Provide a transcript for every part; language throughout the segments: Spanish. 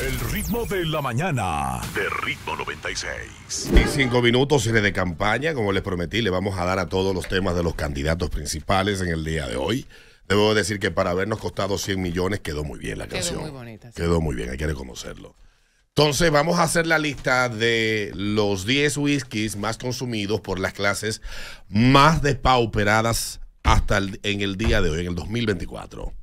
El ritmo de la mañana. De ritmo 96. Y cinco minutos, de campaña. Como les prometí, le vamos a dar a todos los temas de los candidatos principales en el día de hoy. Debo decir que para habernos costado 100 millones quedó muy bien la canción. Quedó muy bonita. Quedó muy bien, hay que reconocerlo. Entonces vamos a hacer la lista de los 10 whiskies más consumidos por las clases más despauperadas hasta en el día de hoy, en el 2024.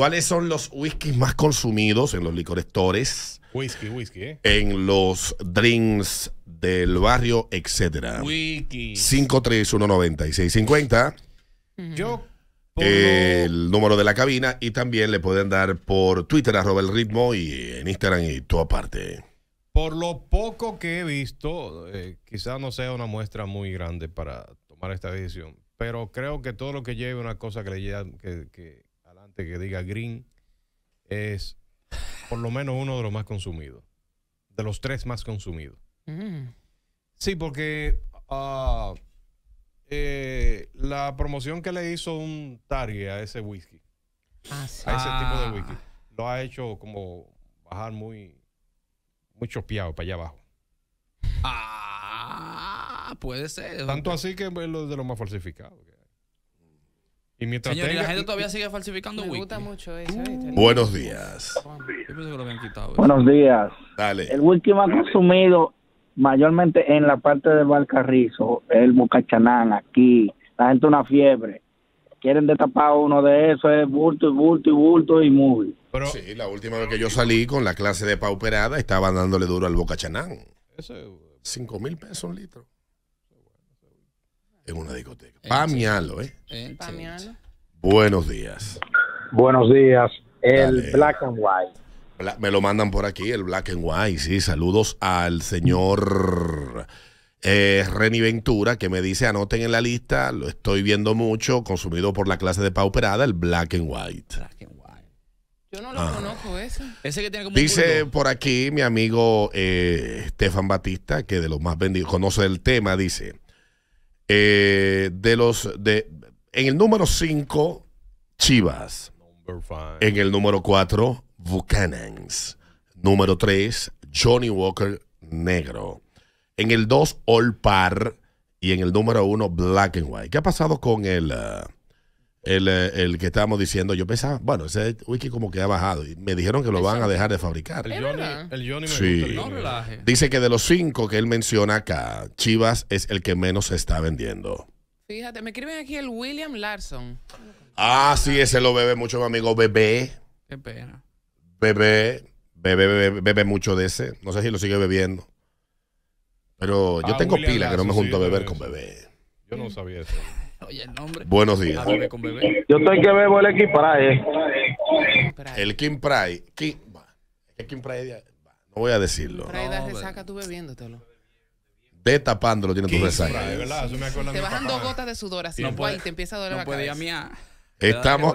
¿Cuáles son los whiskies más consumidos en los licorestores? Whisky, whisky, ¿eh? En los drinks del barrio, etcétera. Whisky. 5319650. Yo El número de la cabina y también le pueden dar por Twitter, arroba el ritmo y en Instagram y todo aparte. Por lo poco que he visto, eh, quizás no sea una muestra muy grande para tomar esta decisión, pero creo que todo lo que lleve una cosa que le, que, que, que diga green es por lo menos uno de los más consumidos, de los tres más consumidos. Mm. Sí, porque ah, eh, la promoción que le hizo un Target a ese whisky, ah, a ese tipo de ah. whisky, lo ha hecho como bajar muy, muy chopeado para allá abajo. puede ser. Tanto así que es de lo más falsificado. Y la gente todavía sigue falsificando Me gusta mucho eso. Uh, Buenos días. Buenos días. Dale. El wiki más consumido mayormente en la parte del Valcarrizo, el Mocachanán, aquí. La gente una fiebre. Quieren destapar uno de esos, es bulto y bulto y bulto y muy. sí, la última vez que yo salí con la clase de pauperada estaban dándole duro al Bocachanán. Eso, cinco mil pesos un litro en una discoteca. Pamialo, ¿eh? Pamialo. Buenos días. Buenos días. El Black and White. Me lo mandan por aquí, el Black and White, sí. Saludos al señor eh, Reni Ventura, que me dice, anoten en la lista, lo estoy viendo mucho, consumido por la clase de pauperada, el Black and White. Yo no lo ah. conozco ese. dice por aquí mi amigo eh, Estefan Batista, que de los más vendidos, conoce el tema, dice... Eh, de los de en el número 5, Chivas. En el número 4, Buchanans. Número 3, Johnny Walker Negro. En el 2, All Par. Y en el número 1, Black and White. ¿Qué ha pasado con el, eh, eh, el, que estábamos diciendo, yo pensaba, bueno, ese whisky como que ha bajado. Y me dijeron que lo van a dejar de fabricar. El Johnny, me gusta, Dice que de los cinco que él menciona acá, Chivas es el que menos se está vendiendo. Fíjate, me escriben aquí el William Larson. Ah, sí, ese lo bebe mucho mi amigo Bebé. Qué pena. Bebé, bebé, bebé, bebe mucho de ese. No sé si lo sigue bebiendo. Pero yo ah, tengo pila que no me junto a beber con Bebé. Yo no mm. sabía eso. Oye, el nombre. Buenos días. Yo estoy que bebo el Kimpray eh. El Kim el Kim Pride No voy a decirlo. De la resaca tú tiene tu resaca. ¿verdad? Te bajan dos gotas de sudor así, No te empieza a doler la cabeza. mía. Estamos.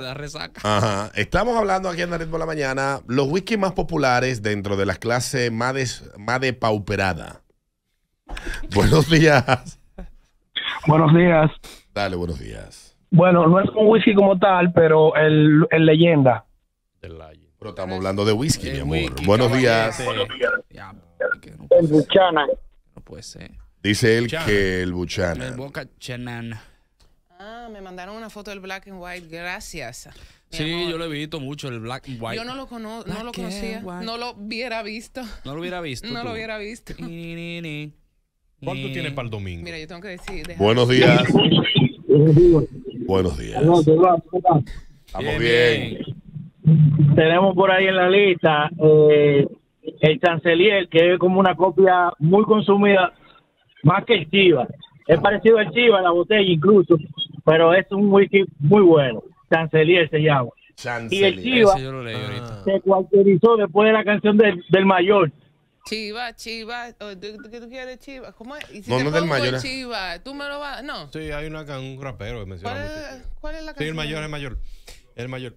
Ajá. Estamos hablando aquí en la ritmo de la mañana. Los whisky más populares dentro de las clases más, de más depauperadas. Buenos días. Buenos días. Dale, buenos días. Bueno, no es un whisky como tal, pero el, el leyenda. pero estamos hablando de whisky, mi amor. buenos, días. buenos días. el buchanan. No puede ser. Dice él que el buchanan. El Boca Ah, me mandaron una foto del black and white, gracias. Sí, yo lo he visto mucho, el black and white. Yo no lo, no lo conocía, no lo hubiera visto. No lo hubiera visto. no lo hubiera visto. ¿Cuánto eh, para el domingo? Mira, yo tengo que decir. Buenos días. Buenos días. Estamos bien. Tenemos por ahí en la lista eh, el chancelier, que es como una copia muy consumida, más que el Chiva. Es parecido al Chiva, la botella incluso, pero es un whisky muy bueno. Chancelier se llama. Y el Chiva se después de la canción del, del mayor. Chiva, chiva, ¿qué ¿tú, quieres chiva? ¿Cómo es? ¿Y si te pongo Chiva, tú me lo vas, no. Sí, hay una, un rapero que menciona ¿Cuál mucho. cuál es la Sí, el mayor, el mayor. El mayor.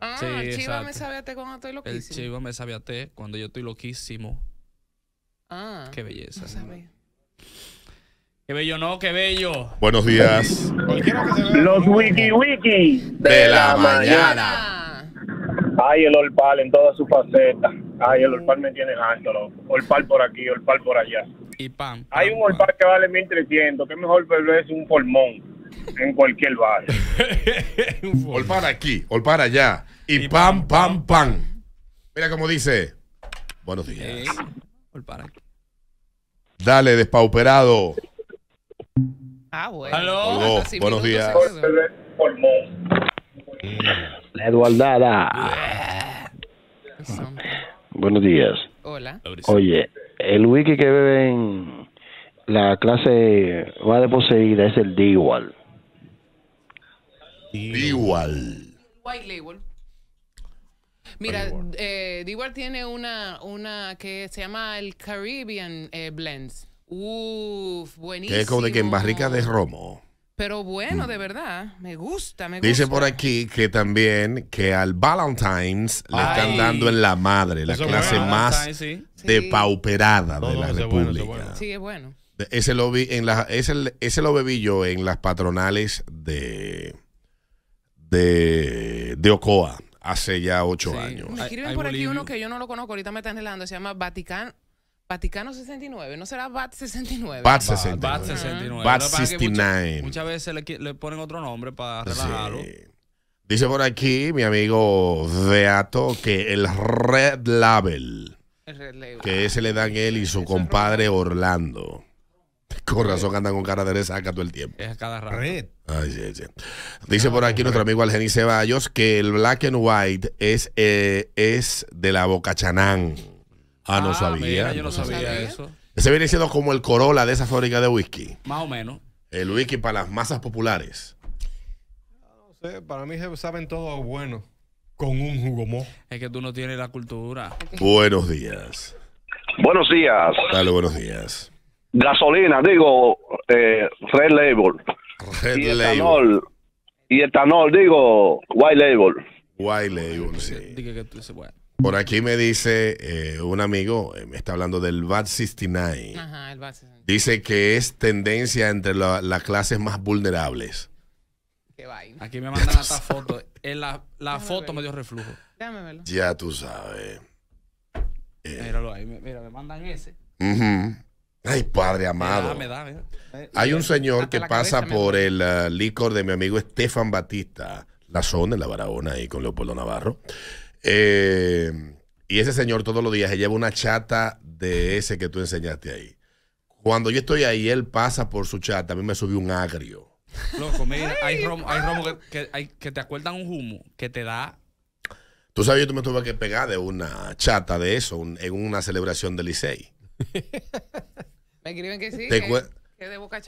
Ah, chiva me sabe a té cuando estoy loquísimo. El Chiva me sabe a té cuando yo estoy loquísimo. Ah, Qué belleza. Qué bello, no, qué bello. Buenos días. Los wiki wiki De la mañana. Ah. Ay, el Olpal en toda su faceta. Ay, el Olpal me tiene alto, loco. Olpar por aquí, Olpar por allá. Y pam. Hay un Olpar que vale 1300, que mejor es un formón en cualquier bar. olpar aquí, olpar allá. Y, pam, pam, pam. Mira cómo dice. Buenos días. olpar aquí. Dale, despauperado. Ah, bueno. Aló. buenos días. Formón. Eduardada. Buenos días. Hola. Oye, el wiki que beben la clase va de poseída es el D-Igual. White Label. Mira, eh, tiene una, una que se llama el Caribbean eh, Blends. Uf, buenísimo. es como de que en barrica de romo. Pero bueno, de mm. verdad, me gusta, me gusta. Dice por aquí que también que al Valentine's le están dando en la madre, la clase más depauperada de la República. Sí, es bueno. Ese lo, vi en ese, ese bebí yo en las patronales de, de, Ocoa hace ya ocho años. escriben por aquí uno que yo no lo conozco, ahorita me están helando, se llama Vaticán Vaticano 69, ¿no será Bat 69? Bat 69. Bat 69. Muchas, veces le, ponen otro nombre para relajarlo. Dice por aquí mi amigo Beato, que el Red Label, que ese le dan él y su compadre Orlando. Con razón andan con cara de resaca todo el tiempo. Es cada Red. Dice por aquí nuestro amigo Algeni Ceballos que el black and white es, eh, es de la Boca Chanán. Ah, no ah, sabía. yo no, sabía, eso. Ese viene siendo como el Corolla de esa fábrica de whisky. Más o menos. El whisky para las masas populares. No sé, para mí saben todo bueno. Con un jugo Es que tú no tienes la cultura. Buenos días. Buenos días. Dale, buenos días. Gasolina, digo, eh, Red Label. Red Label. etanol. Y etanol, digo, White Label. White Label, sí. Dije que tú bueno. Por aquí me dice eh, un amigo, eh, me está hablando del VAT 69. Ajá, el VAT 69. Dice que es tendencia entre las clases más vulnerables. Qué vaina. Aquí me mandan esta foto. Eh, la, la foto me dio reflujo. Déjame verlo. Ya tú sabes. Míralo ahí, mira, me mandan ese. Ay, padre amado. Dame, da, Hay un señor que pasa por el ah, licor de mi amigo Estefan Batista, la zona, en la Barahona, ahí con Leopoldo Navarro. Eh, y ese señor todos los días se lleva una chata de ese que tú enseñaste ahí. Cuando yo estoy ahí, él pasa por su chata, a mí me subió un agrio. Loco, mira, hay romo, que, te acuerdan un humo que te da Tú sabes, yo me tuve que pegar de una chata de eso en una celebración del Licey. me escriben que sí. Te de Boca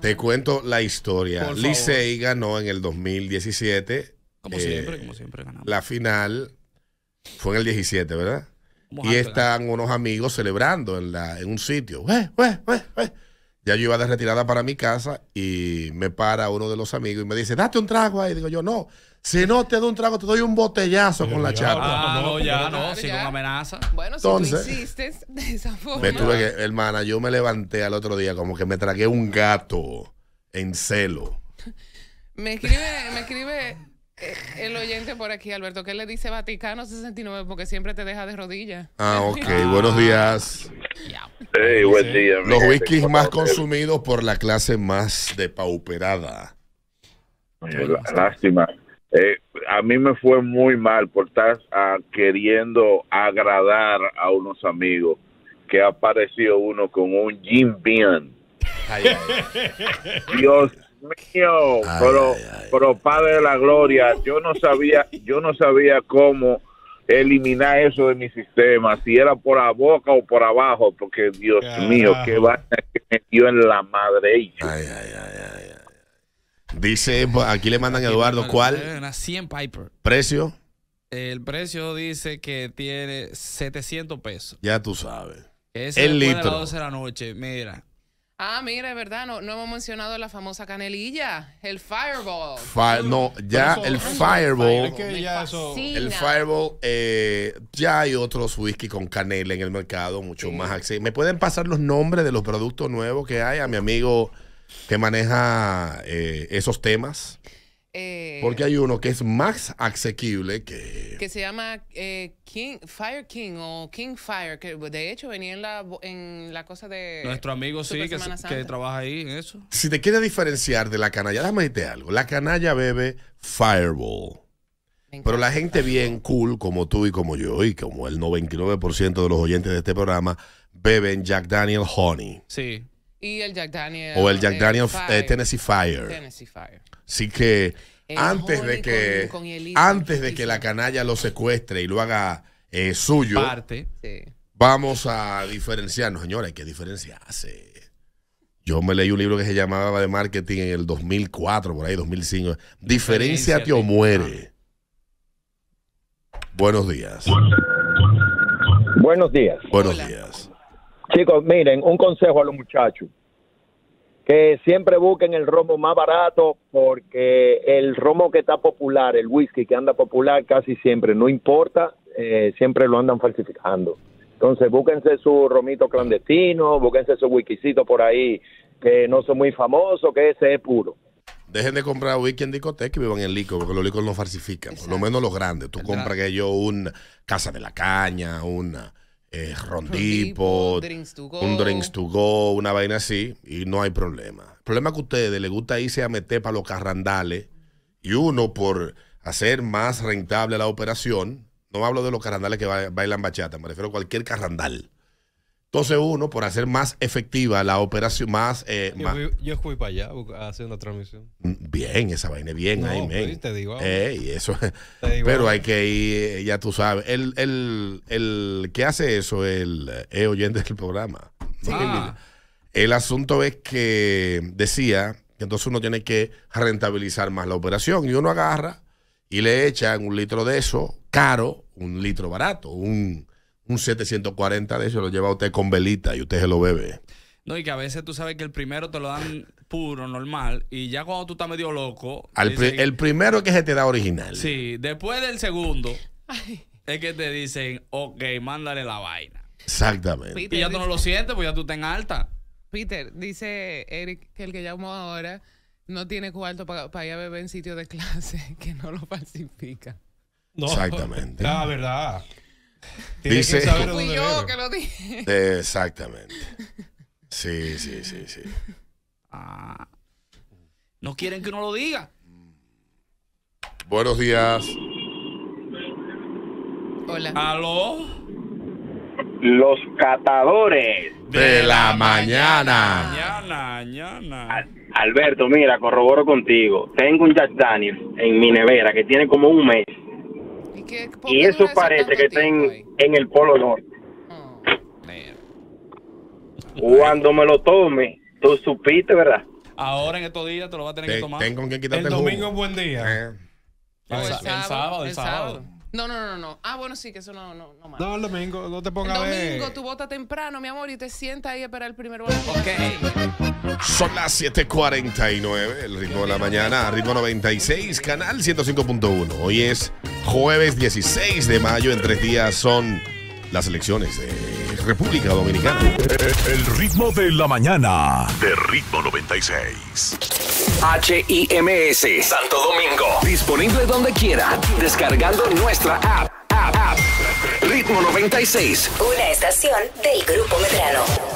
Te cuento la historia. Licey ganó en el 2017 como eh, siempre, como siempre ganamos. La final fue en el 17, ¿verdad? y están unos amigos celebrando en, un sitio. ya yo iba de retirada para mi casa y me para uno de los amigos y me dice, date un trago ahí. Digo yo, no, si no te doy un trago, te doy un botellazo con la charla. Ah, no, ya, no, sin una amenaza. Bueno, si tú hiciste de esa forma. Me tuve que, hermana, yo me levanté al otro día como que me tragué un gato en celo. me escribe, me escribe eh, el oyente por aquí, Alberto, ¿qué le dice Vaticano 69 porque siempre te deja de rodillas. Ah, ok. Buenos días. Los whiskies más consumidos por la clase más depauperada. Eh, lástima. Eh, a mí me fue muy mal por estar ah, queriendo agradar a unos amigos que ha aparecido uno con un Jim Bean. Dios mío, pero, pero Padre de la Gloria, yo no sabía, yo no sabía cómo eliminar eso de mi sistema, si era por la boca o por abajo, porque Dios mío, qué vaina que me dio en la madre. Ay, ay, ay, ay, Dice, pues, aquí le mandan a Eduardo, ¿cuál? Eh, una 100 Piper. ¿Precio? El precio dice que tiene 700 pesos. Ya tú sabes. el litro. de la noche, mira. Ah, mira, es verdad, no, no hemos mencionado la famosa canelilla, el fireball. no, ya el fireball. El fireball, eh, ya hay otros whisky con canela en el mercado, mucho más accesible. ¿Me pueden pasar los nombres de los productos nuevos que hay a mi amigo que maneja eh, esos temas? Eh, Porque hay uno que es más asequible que... Que se llama eh, Fire King o King Fire, que de hecho venía en la, cosa de... Nuestro amigo sí, que, trabaja ahí en eso. Si te quieres diferenciar de la canalla, déjame decirte algo. La canalla bebe Fireball. Pero la gente bien cool como tú y como yo y como el 99% de los oyentes de este programa beben Jack Daniel Honey. Sí. Y el Jack Daniel. O el Jack eh, Daniel eh, Tennessee Fire. Así que antes de que, antes de que la canalla lo secuestre y lo haga eh, suyo, vamos a diferenciarnos, señores, ¿qué diferencia hace? Yo me leí un libro que se llamaba de marketing en el 2004, por ahí, 2005. Diferenciate o muere. Buenos días. Buenos días. Buenos días. Chicos, miren, un consejo a los muchachos. Que siempre busquen el romo más barato porque el romo que está popular, el whisky que anda popular casi siempre, no importa, eh, siempre lo andan falsificando. Entonces, búsquense su romito clandestino, búsquense su whiskycito por ahí que no son muy famosos, que ese es puro dejen de comprar whisky en discoteca y vivan en licor, porque los licores no falsifican, por lo menos los grandes. Tú compras que yo una casa de la caña, una eh, rondipo, un drinks to go, una vaina así, y no hay problema. El problema es que a ustedes les gusta irse a meter para los carrandales y uno por hacer más rentable la operación, no hablo de los carrandales que bailan bachata, me refiero a cualquier carrandal. Entonces uno, por hacer más efectiva la operación, más... Eh, yo, Fui, para allá a hacer una transmisión. Mm, bien, esa vaina, bien, ahí, pues, te digo. pero hay que ir, eh, ya tú sabes. El, el, el que hace eso el, eh, oyente del programa. Ah. El asunto es que decía que entonces uno tiene que rentabilizar más la operación y uno agarra y le echan un litro de eso caro, un litro barato, un un 740 de eso lo lleva usted con velita y usted se lo bebe. No, y que a veces tú sabes que el primero te lo dan puro, normal, y ya cuando tú estás medio loco. el primero que se te da original. Sí, después del segundo es que te dicen, ok, mándale la vaina. Exactamente. y ya tú no lo sientes, pues ya tú estás en alta. Peter, dice Eric que el que llamó ahora no tiene cuarto para ir a beber en sitio de clase, que no lo falsifica. Exactamente. La ah, verdad. Dice. Que yo que lo dije. Exactamente. Sí, sí, sí, sí. Ah. no quieren que uno lo diga. Buenos días. Hola. ¿Aló? Los catadores. De, la, mañana. Mañana, mañana. Alberto, mira, corroboro contigo. Tengo un Jack Daniels en mi nevera que tiene como un mes y eso parece que está en, el Polo Norte. Oh, Cuando me lo tome, tú supiste, ¿verdad? Ahora en estos días te lo vas a tener que tomar. quitarte el, domingo es buen día. Eh. Ah, el, sábado, el sábado. El sábado. No, no, no, no. Ah, bueno, sí, que eso no, no, no mal. No, domingo, no te pongas a ver. domingo tu vota temprano, mi amor, y te sientas ahí a esperar el primer voto. Ok. Son las 7.49, el ritmo de la mañana, ritmo 96, canal 105.1. Hoy es jueves 16 de mayo, en tres días son las elecciones de República Dominicana. El ritmo de la mañana, de ritmo 96. H-I-M-S. Santo Domingo. Disponible donde quiera, descargando nuestra app. app, app. Ritmo 96. Una estación del Grupo Medrano.